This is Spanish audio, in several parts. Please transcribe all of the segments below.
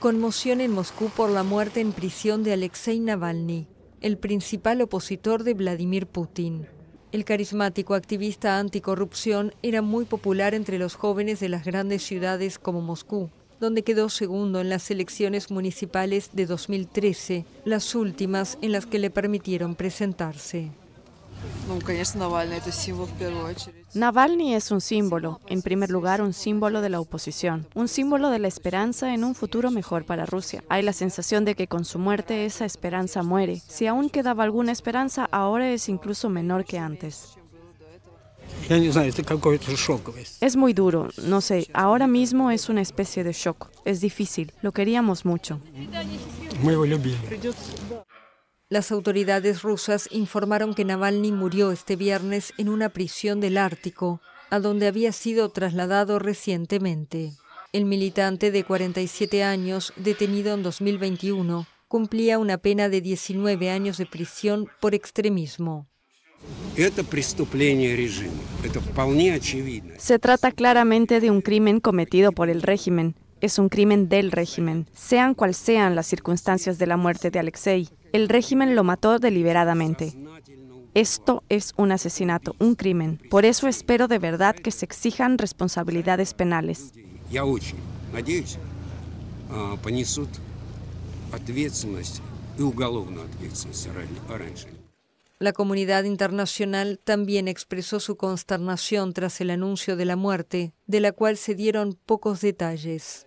Conmoción en Moscú por la muerte en prisión de Alexei Navalny, el principal opositor de Vladimir Putin. El carismático activista anticorrupción era muy popular entre los jóvenes de las grandes ciudades como Moscú, donde quedó segundo en las elecciones municipales de 2013, las últimas en las que le permitieron presentarse. Navalny es un símbolo, en primer lugar un símbolo de la oposición, un símbolo de la esperanza en un futuro mejor para Rusia. Hay la sensación de que con su muerte esa esperanza muere. Si aún quedaba alguna esperanza, ahora es incluso menor que antes. Es muy duro, no sé, ahora mismo es una especie de shock. Es difícil, lo queríamos mucho. Las autoridades rusas informaron que Navalny murió este viernes en una prisión del Ártico, a donde había sido trasladado recientemente. El militante de 47 años, detenido en 2021, cumplía una pena de 19 años de prisión por extremismo. Se trata claramente de un crimen cometido por el régimen. Es un crimen del régimen, sean cual sean las circunstancias de la muerte de Alexei. El régimen lo mató deliberadamente. Esto es un asesinato, un crimen. Por eso espero de verdad que se exijan responsabilidades penales. La comunidad internacional también expresó su consternación tras el anuncio de la muerte, de la cual se dieron pocos detalles.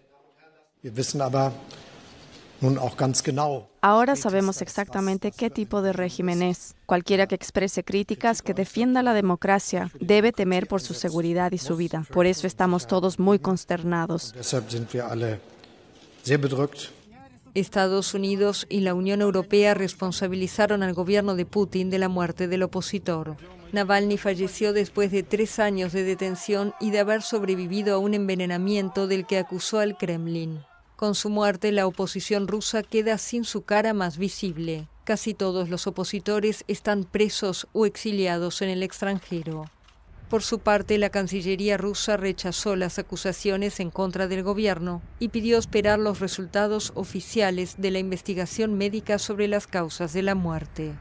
Ahora sabemos exactamente qué tipo de régimen es. Cualquiera que exprese críticas, que defienda la democracia, debe temer por su seguridad y su vida. Por eso estamos todos muy consternados. Estados Unidos y la Unión Europea responsabilizaron al gobierno de Putin de la muerte del opositor. Navalny falleció después de tres años de detención y de haber sobrevivido a un envenenamiento del que acusó al Kremlin. Con su muerte, la oposición rusa queda sin su cara más visible. Casi todos los opositores están presos o exiliados en el extranjero. Por su parte, la Cancillería rusa rechazó las acusaciones en contra del gobierno y pidió esperar los resultados oficiales de la investigación médica sobre las causas de la muerte.